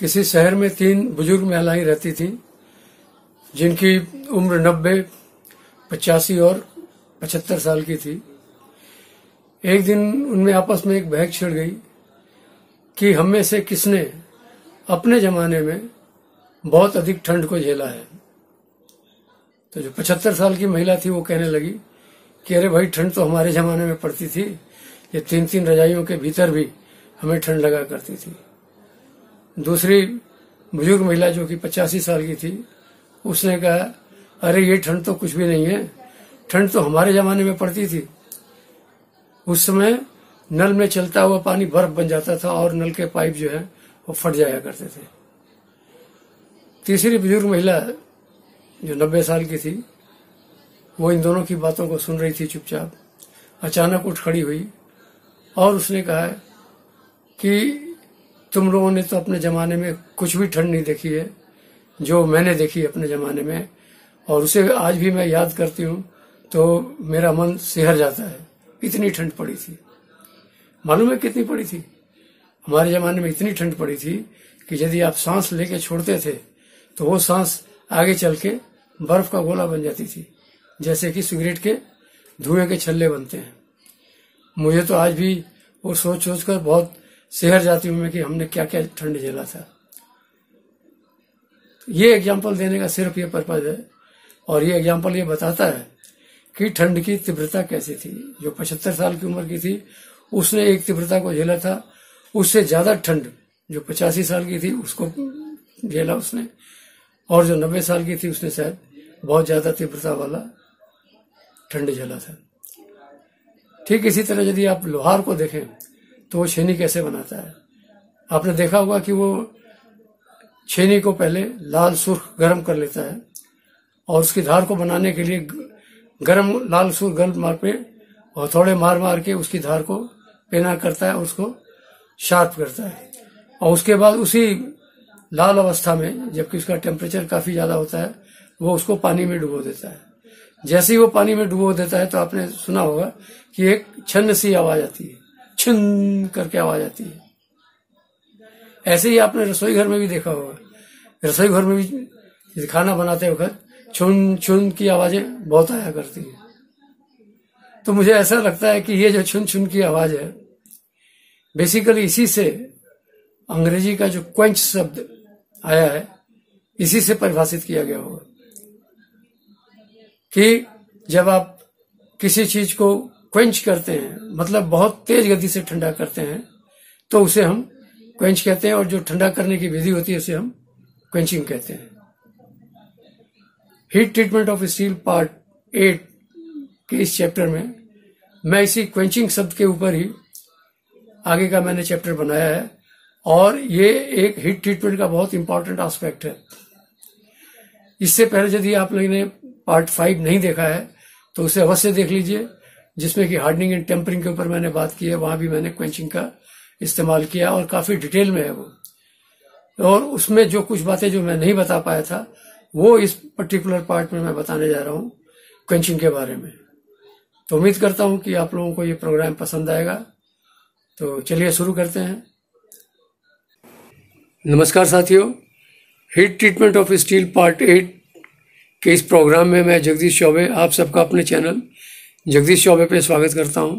किसी शहर में तीन बुजुर्ग महिलाएं रहती थीं जिनकी उम्र नब्बे पचासी और पचहत्तर साल की थी एक दिन उनमें आपस में एक बहक छिड़ गई कि हम में से किसने अपने जमाने में बहुत अधिक ठंड को झेला है तो जो पचहत्तर साल की महिला थी वो कहने लगी कि अरे भाई ठंड तो हमारे जमाने में पड़ती थी ये तीन तीन रजाइयों के भीतर भी हमें ठंड लगा करती थी दूसरी बुजुर्ग महिला जो कि पचासी साल की थी उसने कहा अरे ये ठंड तो कुछ भी नहीं है ठंड तो हमारे जमाने में पड़ती थी उस समय नल में चलता हुआ पानी बर्फ बन जाता था और नल के पाइप जो है वो फट जाया करते थे तीसरी बुजुर्ग महिला जो नब्बे साल की थी वो इन दोनों की बातों को सुन रही थी चुपचाप अचानक उठ खड़ी हुई और उसने कहा कि तुम लोगों ने तो अपने ज़माने में कुछ भी ठंड नहीं देखी है जो मैंने देखी अपने ज़माने में और उसे आज भी मैं याद करती हूँ तो मेरा मन सिहर जाता है इतनी ठंड पड़ी थी मालूम है कितनी पड़ी थी हमारे ज़माने में इतनी ठंड पड़ी थी कि यदि आप सांस लेके छोड़ते थे तो वो सांस आगे चल के बर्फ का गोला बन जाती थी जैसे कि सिगरेट के धुएं के छल्ले बनते हैं मुझे तो आज भी वो सोच सोच कर बहुत शहर हूं में कि हमने क्या क्या ठंड झेला था ये एग्जाम्पल देने का सिर्फ ये पर्पज है और ये एग्जाम्पल ये बताता है कि ठंड की तीव्रता कैसी थी जो पचहत्तर साल की उम्र की थी उसने एक तीव्रता को झेला था उससे ज्यादा ठंड जो पचासी साल की थी उसको झेला उसने और जो नब्बे साल की थी उसने शायद बहुत ज्यादा तीव्रता वाला ठंड झेला था ठीक इसी तरह यदि आप लोहार को देखें तो वो छेनी कैसे बनाता है आपने देखा होगा कि वो छेनी को पहले लाल सुर्ख गर्म कर लेता है और उसकी धार को बनाने के लिए गर्म लाल सुर्ख गर्म मार पे और थोड़े मार मार के उसकी धार को पेना करता है और उसको शार्प करता है और उसके बाद उसी लाल अवस्था में जबकि उसका टेम्परेचर काफी ज्यादा होता है वो उसको पानी में डुबो देता है जैसे ही वो पानी में डुबो देता है तो आपने सुना होगा कि एक छन्न सी आवाज आती है छुन करके आवाज आती है ऐसे ही आपने रसोई घर में भी देखा होगा रसोई घर में भी खाना बनाते वक्त छुन छुन की आवाजें बहुत आया करती है तो मुझे ऐसा लगता है कि ये जो छुन छुन की आवाज है बेसिकली इसी से अंग्रेजी का जो क्वेंच शब्द आया है इसी से परिभाषित किया गया होगा कि जब आप किसी चीज को क्वेंच करते हैं मतलब बहुत तेज गति से ठंडा करते हैं तो उसे हम क्वेंच कहते हैं और जो ठंडा करने की विधि होती है उसे हम क्वेंचिंग कहते हैं heat treatment of steel part eight के इस चैप्टर में मैं इसी क्वेंचिंग शब्द के ऊपर ही आगे का मैंने चैप्टर बनाया है और ये एक हीट ट्रीटमेंट का बहुत इंपॉर्टेंट आस्पेक्ट है इससे पहले यदि आप लोगों ने पार्ट फाइव नहीं देखा है तो उसे अवश्य देख लीजिए जिसमें कि हार्डनिंग एंड टेम्परिंग के ऊपर मैंने बात की है वहां भी मैंने क्वेंचिंग का इस्तेमाल किया और काफी डिटेल में है वो और उसमें जो कुछ बातें जो मैं नहीं बता पाया था वो इस पर्टिकुलर पार्ट में मैं बताने जा रहा हूँ क्वेंचिंग के बारे में तो उम्मीद करता हूँ कि आप लोगों को ये प्रोग्राम पसंद आएगा तो चलिए शुरू करते हैं नमस्कार साथियों heat treatment of steel part eight के इस प्रोग्राम में मैं जगदीश चौबे आप सबका अपने चैनल जगदीश चौबे पे स्वागत करता हूँ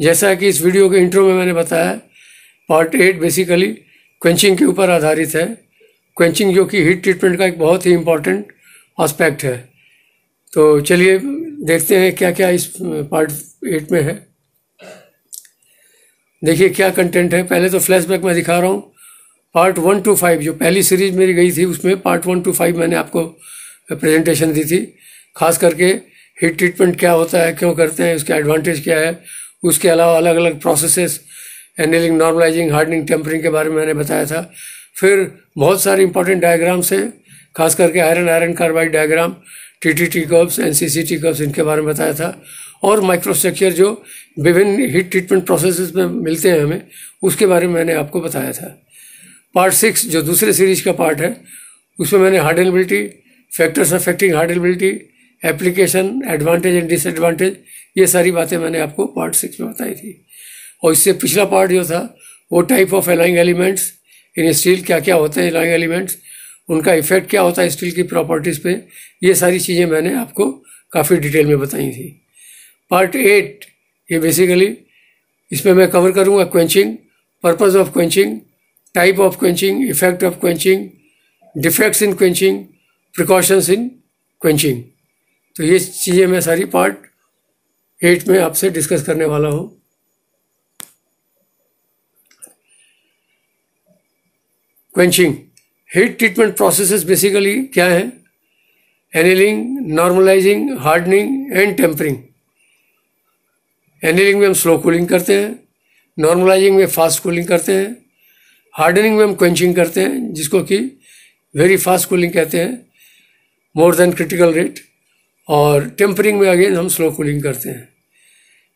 जैसा कि इस वीडियो के इंट्रो में मैंने बताया पार्ट एट बेसिकली क्वेंचिंग के ऊपर आधारित है क्वेंचिंग जो कि हीट ट्रीटमेंट का एक बहुत ही इम्पॉर्टेंट आस्पेक्ट है तो चलिए देखते हैं क्या क्या इस पार्ट एट में है देखिए क्या कंटेंट है पहले तो फ्लैशबैक में दिखा रहा हूँ पार्ट वन टू फाइव जो पहली सीरीज मेरी गई थी उसमें पार्ट वन टू फाइव मैंने आपको प्रेजेंटेशन दी थी खास करके हीट ट्रीटमेंट क्या होता है क्यों करते हैं उसके एडवांटेज क्या है उसके अलावा अलग अलग processes annealing normalising hardening tempering के बारे में मैंने बताया था फिर बहुत सारे इंपॉर्टेंट डायग्राम्स हैं खास करके iron iron carbide diagram T T T curves and C C T curves इनके बारे में बताया था और माइक्रोस्ट्रक्चर जो विभिन्न हीट ट्रीटमेंट प्रोसेस में मिलते हैं हमें उसके बारे में मैंने आपको बताया था पार्ट सिक्स जो दूसरे सीरीज का पार्ट है उसमें मैंने hardenability factors affecting hardenability application advantage and disadvantage ये सारी बातें मैंने आपको पार्ट सिक्स में बताई थी और इससे पिछला पार्ट जो था वो type of alloying elements in steel क्या क्या होते हैं एलाइंग एलिमेंट्स उनका इफेक्ट क्या होता है स्टील की प्रॉपर्टीज़ पे ये सारी चीज़ें मैंने आपको काफ़ी डिटेल में बताई थी पार्ट एट ये बेसिकली इसमें मैं कवर करूँगा quenching purpose of quenching type of quenching effect of quenching defects in quenching precautions in quenching तो ये चीज़ें मैं सारी पार्ट एट में आपसे डिस्कस करने वाला हूँ quenching heat treatment processes basically क्या है annealing normalising hardening and tempering annealing में हम स्लो कूलिंग करते हैं नॉर्मलाइजिंग में फास्ट कूलिंग करते हैं हार्डनिंग में हम क्वेंचिंग करते हैं जिसको कि वेरी फास्ट कूलिंग कहते हैं मोर देन क्रिटिकल रेट और टेम्परिंग में अगेन हम स्लो कूलिंग करते हैं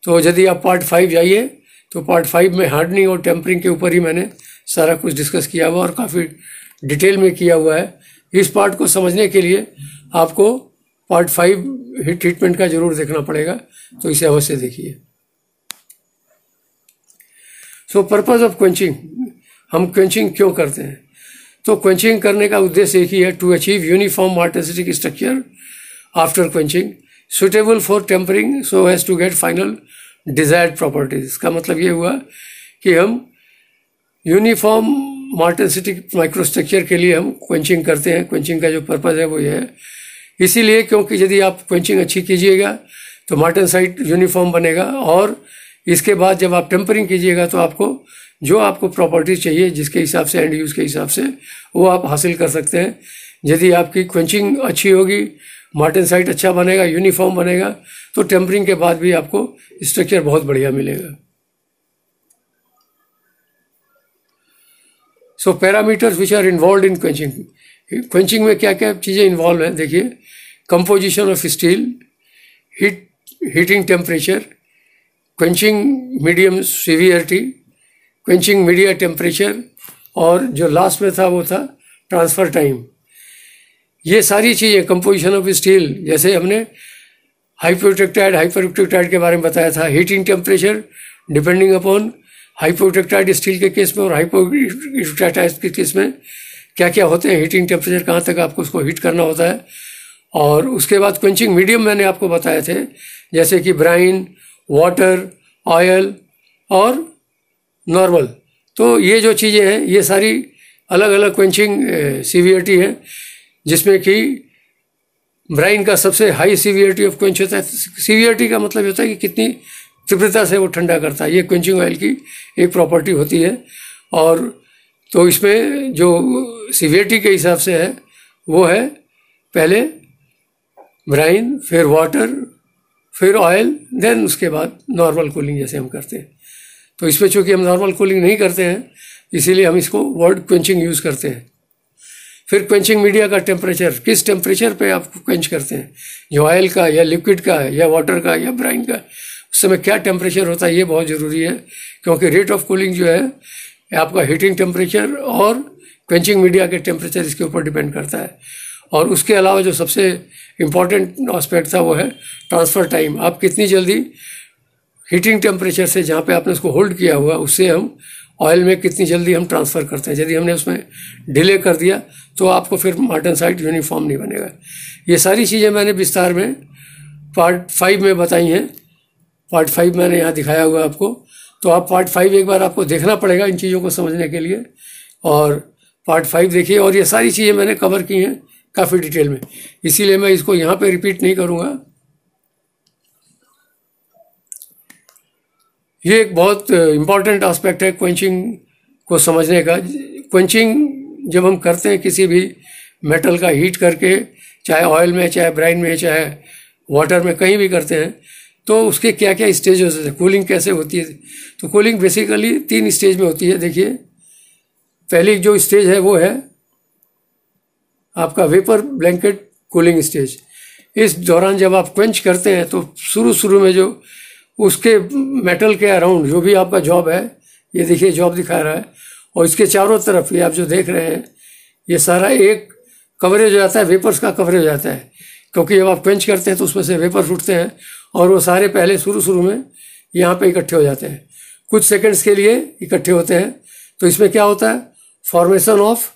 तो यदि आप पार्ट फाइव जाइए तो पार्ट फाइव में हार्डनिंग और टेम्परिंग के ऊपर ही मैंने सारा कुछ डिस्कस किया हुआ और काफ़ी डिटेल में किया हुआ है इस पार्ट को समझने के लिए आपको पार्ट फाइव ही ट्रीटमेंट का जरूर देखना पड़ेगा तो इसे अवश्य देखिए सो पर्पज़ ऑफ क्वेंचिंग हम क्वेंचिंग क्यों करते हैं तो क्वेंचिंग करने का उद्देश्य एक ही है to achieve uniform artistic structure after quenching suitable for tempering so as to get final desired properties इसका मतलब ये हुआ कि हम यूनिफॉर्म मार्टेंसिटिक माइक्रोस्ट्रक्चर के लिए हम क्वेंचिंग करते हैं क्वेंचिंग का जो पर्पज़ है वो ये है इसीलिए क्योंकि यदि आप क्वेंचिंग अच्छी कीजिएगा तो साइट यूनिफॉर्म बनेगा और इसके बाद जब आप टेम्परिंग कीजिएगा तो आपको जो आपको प्रॉपर्टी चाहिए जिसके हिसाब से एंड यूज़ के हिसाब से वो आप हासिल कर सकते हैं यदि आपकी क्वेंचिंग अच्छी होगी मार्टिन साइट अच्छा बनेगा यूनिफॉर्म बनेगा तो टेम्परिंग के बाद भी आपको स्ट्रक्चर बहुत बढ़िया मिलेगा so parameters which are involve in quenching quenching में क्या क्या चीज़ें इन्वॉल्व हैं देखिए composition of steel heat heating temperature quenching medium severity quenching media temperature और जो लास्ट में था वो था ट्रांसफ़र टाइम ये सारी चीज़ें कंपोजिशन ऑफ स्टील जैसे हमने हाइपोटेक्टाइड हाइपरटेक्टाइड के बारे में बताया था heating temperature depending upon hypoeutectoid steel के केस में और हाइपोटेक्टाइड के केस में क्या क्या होते हैं हीटिंग टेम्परेचर कहाँ तक आपको उसको हीट करना होता है और उसके बाद क्वेंचिंग मीडियम मैंने आपको बताए थे जैसे कि ब्राइन वाटर ऑयल और नॉर्मल तो ये जो चीज़ें हैं ये सारी अलग अलग क्वेंचिंग सीवियरिटी है जिसमें कि ब्राइन का सबसे हाई सीवियरिटी ऑफ क्वेंच होता है सीवियरिटी का मतलब होता है कि कितनी तीव्रता से वो ठंडा करता है ये क्वेंचिंग ऑयल की एक प्रॉपर्टी होती है और तो इसमें जो सीवियरिटी के हिसाब से है वो है पहले ब्राइन फिर वाटर फिर ऑयल देन उसके बाद नॉर्मल कूलिंग जैसे हम करते हैं तो इसमें चूँकि हम नॉर्मल कूलिंग नहीं करते हैं इसीलिए हम इसको वर्ड क्वेंचिंग यूज़ करते हैं फिर क्वेंचिंग मीडिया का टेम्परेचर किस टेम्परेचर पे आप क्वेंच करते हैं जो ऑयल का या लिक्विड का या वाटर का या ब्राइन का उस समय क्या टेम्परेचर होता है ये बहुत ज़रूरी है क्योंकि रेट ऑफ कूलिंग जो है आपका हीटिंग टेम्परेचर और क्वेंचिंग मीडिया के टेम्परेचर इसके ऊपर डिपेंड करता है और उसके अलावा जो सबसे इम्पॉर्टेंट आस्पेक्ट था वो है ट्रांसफ़र टाइम आप कितनी जल्दी हीटिंग टेम्परेचर से जहाँ पे आपने उसको होल्ड किया हुआ उससे हम ऑयल में कितनी जल्दी हम ट्रांसफ़र करते हैं यदि हमने उसमें डिले कर दिया तो आपको फिर मार्टन साइट यूनिफॉर्म नहीं बनेगा ये सारी चीज़ें मैंने विस्तार में पार्ट फाइव में बताई हैं पार्ट फाइव मैंने यहाँ दिखाया हुआ आपको तो आप पार्ट फाइव एक बार आपको देखना पड़ेगा इन चीज़ों को समझने के लिए और पार्ट फाइव देखिए और ये सारी चीज़ें मैंने कवर की हैं काफ़ी डिटेल में इसीलिए मैं इसको यहाँ पे रिपीट नहीं करूँगा ये एक बहुत इम्पॉर्टेंट आस्पेक्ट है क्वेंचिंग को समझने का क्वेंचिंग जब हम करते हैं किसी भी मेटल का हीट करके चाहे ऑयल में चाहे ब्राइन में चाहे वाटर में कहीं भी करते हैं तो उसके क्या क्या स्टेज होते हैं कूलिंग कैसे होती है तो कूलिंग बेसिकली तीन स्टेज में होती है देखिए पहली जो स्टेज है वो है आपका वेपर ब्लैंकेट कूलिंग स्टेज इस दौरान जब आप क्वेंच करते हैं तो शुरू शुरू में जो उसके मेटल के अराउंड जो भी आपका जॉब है ये देखिए जॉब दिखा रहा है और इसके चारों तरफ ये आप जो देख रहे हैं ये सारा एक कवरेज हो जाता है वेपर्स का कवरेज हो जाता है क्योंकि जब आप क्वेंच करते हैं तो उसमें से वेपर्स उठते हैं और वो सारे पहले शुरू शुरू में यहाँ पे इकट्ठे हो जाते हैं कुछ सेकंड्स के लिए इकट्ठे होते हैं तो इसमें क्या होता है formation of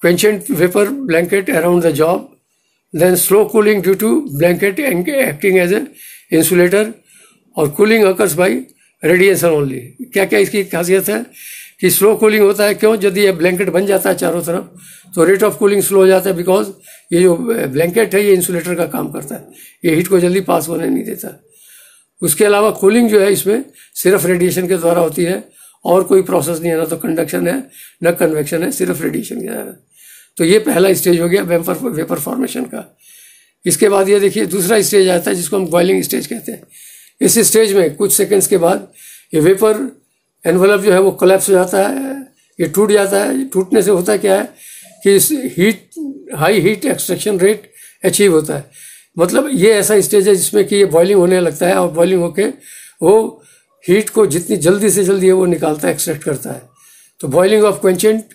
quenchant vapour blanket around the job then slow cooling due to blanket acting as a insulator और cooling occurs by radiation only क्या क्या इसकी खासियत है कि स्लो कूलिंग होता है क्यों यदि ये ब्लैंकेट बन जाता है चारों तरफ तो रेट ऑफ कूलिंग स्लो हो जाता है बिकॉज ये जो ब्लैंकेट है ये इंसुलेटर का काम करता है ये हीट को जल्दी पास होने नहीं देता उसके अलावा कूलिंग जो है इसमें सिर्फ रेडिएशन के द्वारा होती है और कोई प्रोसेस नहीं है ना तो कंडक्शन है न कन्वेक्शन है सिर्फ रेडिएशन के द्वारा तो ये पहला स्टेज हो गया वेपर वेपर फॉर्मेशन का इसके बाद ये देखिए दूसरा स्टेज आता है जिसको हम बॉइलिंग स्टेज कहते हैं इस स्टेज में कुछ सेकंड्स के बाद ये वेपर एनवलप जो है वो कोलेप्स हो जाता है ये टूट जाता है टूटने से होता क्या है कि इस heat high heat extraction rate achieve होता है मतलब ये ऐसा स्टेज है जिसमें कि ये बॉइलिंग होने लगता है और बॉइलिंग होकर वो हीट को जितनी जल्दी से जल्दी है वो निकालता है एक्सट्रैक्ट करता है तो boiling of quenchant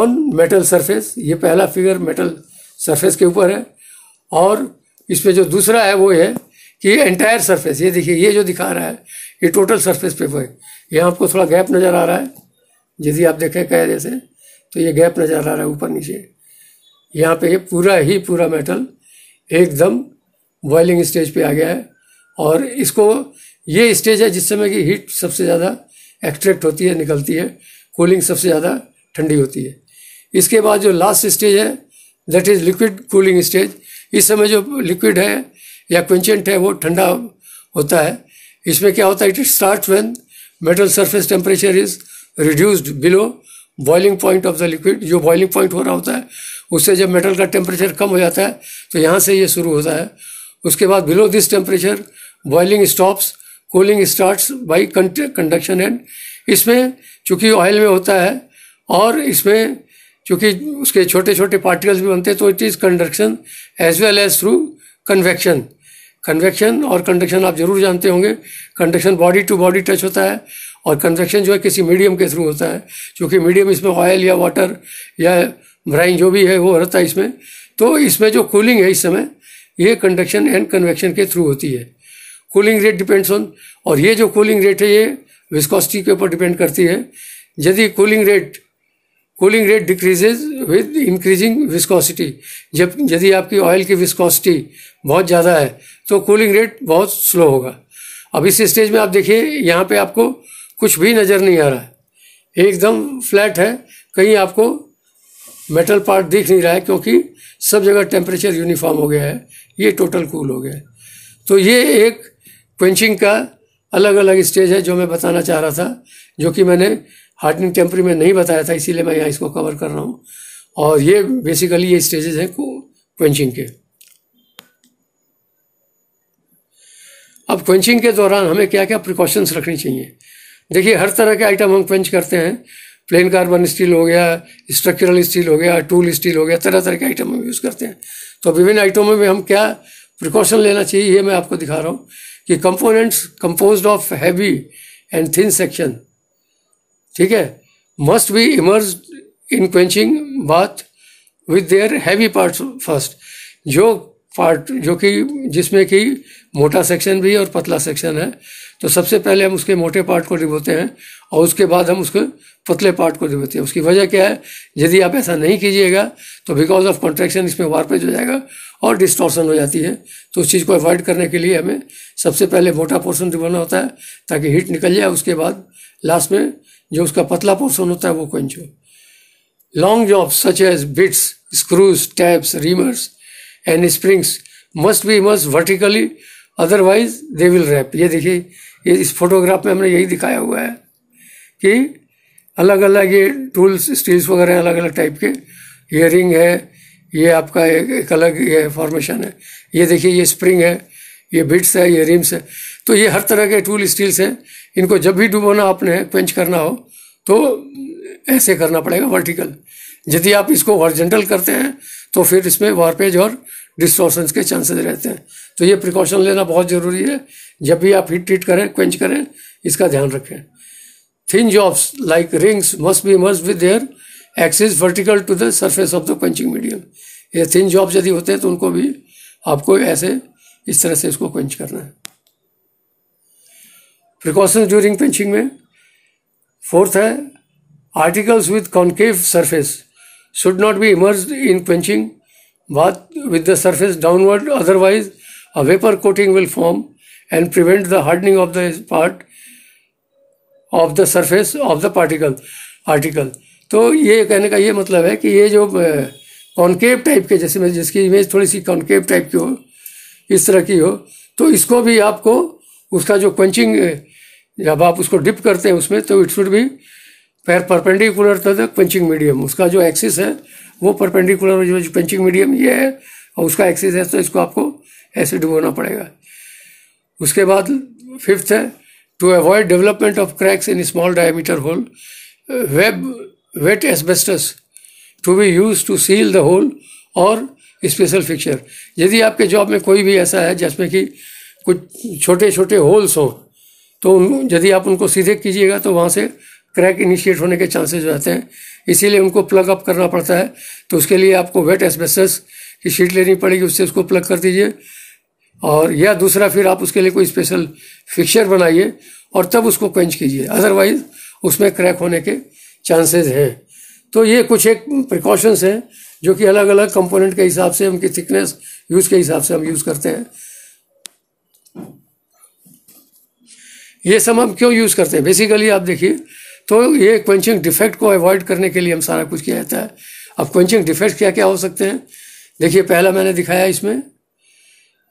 on metal surface ये पहला फिगर मेटल सरफेस के ऊपर है और इसमें जो दूसरा है वो है कि ये एंटायर सरफेस ये देखिए ये जो दिखा रहा है ये टोटल सरफेस पे है यहाँ आपको थोड़ा गैप नज़र आ रहा है यदि आप देखें कायदे से तो ये गैप नज़र आ रहा है ऊपर नीचे यहाँ पे ये पूरा ही पूरा मेटल एकदम बॉइलिंग स्टेज पे आ गया है और इसको ये स्टेज है जिस समय की हीट सबसे ज़्यादा एक्ट्रैक्ट होती है निकलती है कूलिंग सबसे ज़्यादा ठंडी होती है इसके बाद जो लास्ट स्टेज है that is liquid cooling stage इस समय जो लिक्विड है या क्विंचेंट है वो ठंडा होता है इसमें क्या होता है it start when metal surface temperature is reduced below boiling point of the liquid जो बॉइलिंग पॉइंट हो रहा होता है उससे जब मेटल का टेम्परेचर कम हो जाता है तो यहाँ से ये यह शुरू होता है उसके बाद below this temperature boiling stops cooling starts by conduction and इसमें चूँकि ऑयल में होता है और इसमें चूँकि उसके छोटे छोटे पार्टिकल्स भी बनते हैं तो it is conduction as well as through convection convection और कंडक्शन आप ज़रूर जानते होंगे conduction body to body touch होता है और कन्वेक्शन जो है किसी मीडियम के थ्रू होता है क्योंकि मीडियम इसमें ऑयल या वाटर या ब्राइन जो भी है वो रहता है इसमें तो इसमें जो कूलिंग है इस समय ये कंडक्शन एंड कन्वेक्शन के थ्रू होती है कूलिंग रेट डिपेंड्स ऑन और ये जो कूलिंग रेट है ये विस्कोसिटी के ऊपर डिपेंड करती है यदि cooling rate cooling rate decreases with increasing viscosity जब यदि आपकी ऑयल की विस्कोसिटी बहुत ज़्यादा है तो कूलिंग रेट बहुत स्लो होगा अब इस स्टेज में आप देखिए यहाँ पे आपको कुछ भी नज़र नहीं आ रहा है एकदम फ्लैट है कहीं आपको मेटल पार्ट दिख नहीं रहा है क्योंकि सब जगह टेम्परेचर यूनिफॉर्म हो गया है ये टोटल कूल हो गया है तो ये एक क्वेंचिंग का अलग अलग स्टेज है जो मैं बताना चाह रहा था जो कि मैंने हार्टनिंग टेम्परी में नहीं बताया था इसीलिए मैं यहाँ इसको कवर कर रहा हूँ और ये बेसिकली ये स्टेजेस हैं क्वेंचिंग के अब क्वेंचिंग के दौरान हमें क्या क्या प्रिकॉशंस रखनी चाहिए देखिए हर तरह के आइटम हम क्वेंच करते हैं प्लेन कार्बन स्टील हो गया स्ट्रक्चरल स्टील हो गया टूल स्टील हो गया तरह तरह के आइटम हम यूज़ करते हैं तो विभिन्न आइटमों में हम क्या प्रिकॉशन लेना चाहिए ये मैं आपको दिखा रहा हूँ कि components composed of heavy and thin section ठीक है must be immerse in quenching bath with their heavy part first जो पार्ट जो कि जिसमें कि मोटा सेक्शन भी और पतला सेक्शन है तो सबसे पहले हम उसके मोटे पार्ट को डिबोते हैं और उसके बाद हम उसके पतले पार्ट को डिबोते हैं उसकी वजह क्या है यदि आप ऐसा नहीं कीजिएगा तो बिकॉज ऑफ कॉन्ट्रेक्शन इसमें वारपेज हो जाएगा और डिस्टॉर्सन हो जाती है तो उस चीज़ को अवॉइड करने के लिए हमें सबसे पहले मोटा पोर्सन डिबोना होता है ताकि हीट निकल जाए उसके बाद लास्ट में जो उसका पतला पोर्सन होता है वो हो long job such as bits screws taps reamers and springs must be must vertically otherwise they will warp ये देखिए ये इस फोटोग्राफ में हमने यही दिखाया हुआ है कि अलग अलग ये टूल्स स्टील्स वगैरह अलग अलग टाइप के ये रिंग है ये आपका एक, एक अलग ये फॉर्मेशन है ये देखिए ये स्प्रिंग है ये बिट्स है ये रिम्स है तो ये हर तरह के टूल स्टील्स हैं इनको जब भी डुबोना आपने पेंच करना हो तो ऐसे करना पड़ेगा वर्टिकल यदि आप इसको वर्जेंटल करते हैं तो फिर इसमें वारपेज और डिस्टॉर्सन्स के चांसेस रहते हैं तो ये प्रिकॉशन लेना बहुत ज़रूरी है जब भी आप हीट ट्रीट करें क्वेंच करें इसका ध्यान रखें thin jobs like rings must be must with their axis vertical to the surface of the quenching medium ये थिन जॉब्स यदि होते हैं तो उनको भी आपको ऐसे इस तरह से इसको क्वेंच करना है प्रिकॉशन ड्यूरिंग पंचिंग में फोर्थ है articles with concave surface should not be immerse in punching bath with the surface downward otherwise a vapour coating will form and prevent the hardening of the part of the surface of the particle article तो ये कहने का ये मतलब है कि ये जो कॉन्केव टाइप के जैसे मैं जिसकी इमेज थोड़ी सी कॉन्केव टाइप की हो इस तरह की हो तो इसको भी आपको उसका जो क्वेंचिंग जब आप उसको डिप करते हैं उसमें तो इट शुड भी पैर perpendicular to the punching medium उसका जो एक्सिस है वो परपेंडिकुलर जो, जो पंचिंग मीडियम ये है और उसका एक्सिस है तो इसको आपको ऐसे डुबोना पड़ेगा उसके बाद फिफ्थ है to avoid development of cracks in small diameter hole web wet asbestos to be use to seal the hole और स्पेशल फिक्चर यदि आपके जॉब में कोई भी ऐसा है जिसमें कि कुछ छोटे छोटे होल्स हो तो यदि आप उनको सीधे कीजिएगा तो वहाँ से क्रैक इनिशिएट होने के चांसेस रहते हैं इसीलिए उनको प्लग अप करना पड़ता है तो उसके लिए आपको वेट एसबेस की शीट लेनी पड़ेगी उससे उसको प्लग कर दीजिए और या दूसरा फिर आप उसके लिए कोई स्पेशल फिक्सर बनाइए और तब उसको क्वेंच कीजिए अदरवाइज उसमें क्रैक होने के चांसेस हैं तो ये कुछ एक प्रिकॉशंस हैं जो कि अलग अलग कंपोनेंट के हिसाब से उनकी थिकनेस यूज़ के हिसाब से हम यूज़ करते हैं ये सब हम क्यों यूज़ करते हैं बेसिकली आप देखिए तो ये क्वेंचिंग डिफेक्ट को अवॉइड करने के लिए हम सारा कुछ किया जाता है अब क्वेंचिंग डिफेक्ट क्या क्या हो सकते हैं देखिए पहला मैंने दिखाया इसमें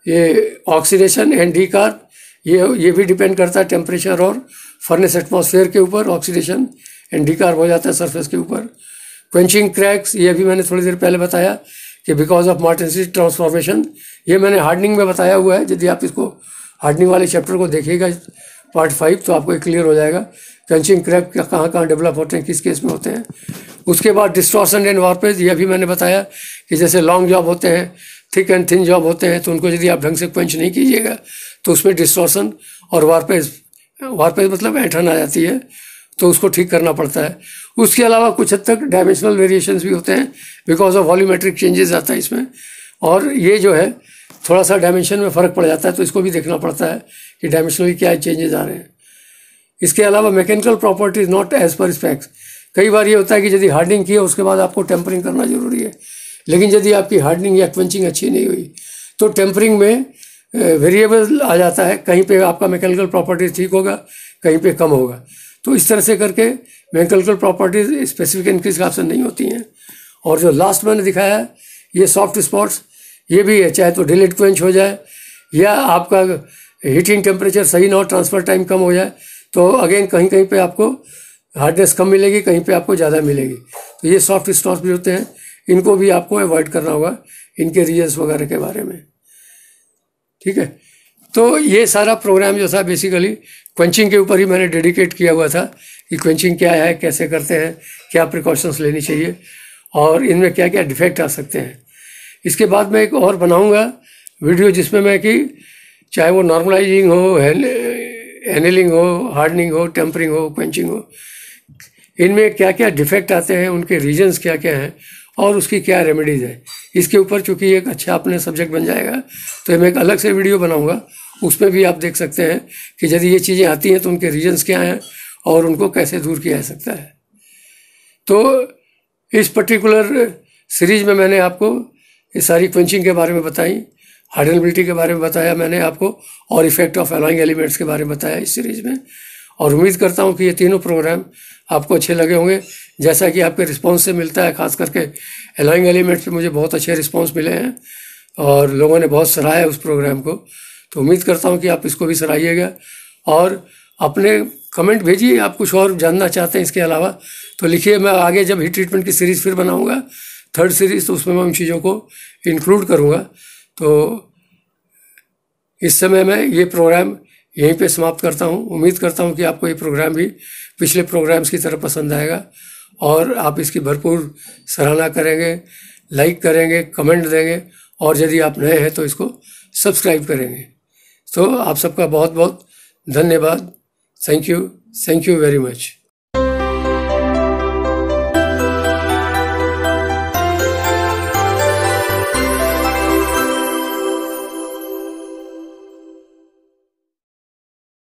ये ऑक्सीडेशन एंड डी ये ये भी डिपेंड करता है टेम्परेचर और फर्नेस एटमोसफेयर के ऊपर ऑक्सीडेशन एंड डी हो जाता है सरफेस के ऊपर क्वेंचिंग क्रैक्स ये भी मैंने थोड़ी देर पहले बताया कि बिकॉज ऑफ मार्टेंसी ट्रांसफॉर्मेशन ये मैंने हार्डनिंग में बताया हुआ है यदि आप इसको हार्डनिंग वाले चैप्टर को देखिएगा पार्ट फाइव तो आपको क्लियर हो जाएगा पंचिंग क्रैप कहाँ कहाँ डेवलप होते हैं किस केस में होते हैं उसके बाद डिस्ट्रॉशन एंड वारपेज यह भी मैंने बताया कि जैसे लॉन्ग जॉब होते हैं थिक एंड थिन जॉब होते हैं तो उनको यदि आप ढंग से पंच नहीं कीजिएगा तो उसमें डिस्ट्रॉशन और वारपेज वारपेज मतलब ऐठन आ जाती है तो उसको ठीक करना पड़ता है उसके अलावा कुछ हद तक डायमेंशनल वेरिएशन भी होते हैं बिकॉज ऑफ वॉल्यूमेट्रिक चेंजेस आता है इसमें और ये जो है थोड़ा सा डायमेंशन में फ़र्क पड़ जाता है तो इसको भी देखना पड़ता है कि डायमेंशनली क्या चेंजेज आ रहे हैं इसके अलावा mechanical property not as per specs कई बार ये होता है कि यदि हार्डनिंग की है उसके बाद आपको टेम्परिंग करना जरूरी है लेकिन यदि आपकी हार्डनिंग या क्वेंचिंग अच्छी नहीं हुई तो टेम्परिंग में वेरिएबल आ जाता है कहीं पे आपका मैकेनिकल प्रॉपर्टीज ठीक होगा कहीं पे कम होगा तो इस तरह से करके मैकेनिकल प्रॉपर्टीज स्पेसिफिक इनक्रीज का ऑप्शन नहीं होती हैं और जो लास्ट मैंने दिखाया है ये सॉफ्ट स्पॉट्स ये भी है चाहे तो डिलेट क्वेंच हो जाए या आपका हीटिंग टेम्परेचर सही ना हो ट्रांसफ़र टाइम कम हो जाए तो अगेन कहीं कहीं पे आपको हार्डनेस कम मिलेगी कहीं पे आपको ज़्यादा मिलेगी तो ये सॉफ्ट स्टॉक भी होते हैं इनको भी आपको अवॉइड करना होगा इनके रीजन्स वगैरह के बारे में ठीक है तो ये सारा प्रोग्राम जो था बेसिकली क्वेंचिंग के ऊपर ही मैंने डेडिकेट किया हुआ था कि क्वेंचिंग क्या है कैसे करते हैं क्या प्रिकॉशंस लेनी चाहिए और इनमें क्या क्या डिफेक्ट आ सकते हैं इसके बाद मैं एक और बनाऊंगा वीडियो जिसमें मैं कि चाहे वो नॉर्मलाइजिंग हो हैनलिंग हो हार्डनिंग हो टेम्परिंग हो क्वेंचिंग हो इनमें क्या क्या डिफेक्ट आते हैं उनके रीजंस क्या क्या हैं और उसकी क्या रेमेडीज़ है इसके ऊपर चूंकि एक अच्छा अपने सब्जेक्ट बन जाएगा तो मैं एक अलग से वीडियो बनाऊंगा उसमें भी आप देख सकते हैं कि यदि ये चीज़ें आती हैं तो उनके रीजन्स क्या हैं और उनको कैसे दूर किया जा सकता है तो इस पर्टिकुलर सीरीज में मैंने आपको ये सारी क्वेंचिंग के बारे में बताई हार्डनबिलिटी के बारे में बताया मैंने आपको और इफेक्ट ऑफ अलॉइंग एलिमेंट्स के बारे में बताया इस सीरीज में और उम्मीद करता हूँ कि ये तीनों प्रोग्राम आपको अच्छे लगे होंगे जैसा कि आपके रिस्पॉन्स से मिलता है खास करके अलॉइंग एलिमेंट्स पर मुझे बहुत अच्छे रिस्पॉन्स मिले हैं और लोगों ने बहुत सराहा है उस प्रोग्राम को तो उम्मीद करता हूँ कि आप इसको भी सराहिएगा और अपने कमेंट भेजिए आप कुछ और जानना चाहते हैं इसके अलावा तो लिखिए मैं आगे जब ही ट्रीटमेंट की सीरीज़ फिर बनाऊँगा थर्ड सीरीज तो उसमें मैं उन चीज़ों को इंक्लूड करूँगा तो इस समय मैं ये प्रोग्राम यहीं पे समाप्त करता हूँ उम्मीद करता हूँ कि आपको ये प्रोग्राम भी पिछले प्रोग्राम्स की तरह पसंद आएगा और आप इसकी भरपूर सराहना करेंगे लाइक करेंगे कमेंट देंगे और यदि आप नए हैं तो इसको सब्सक्राइब करेंगे तो आप सबका बहुत बहुत धन्यवाद thank you thank you very much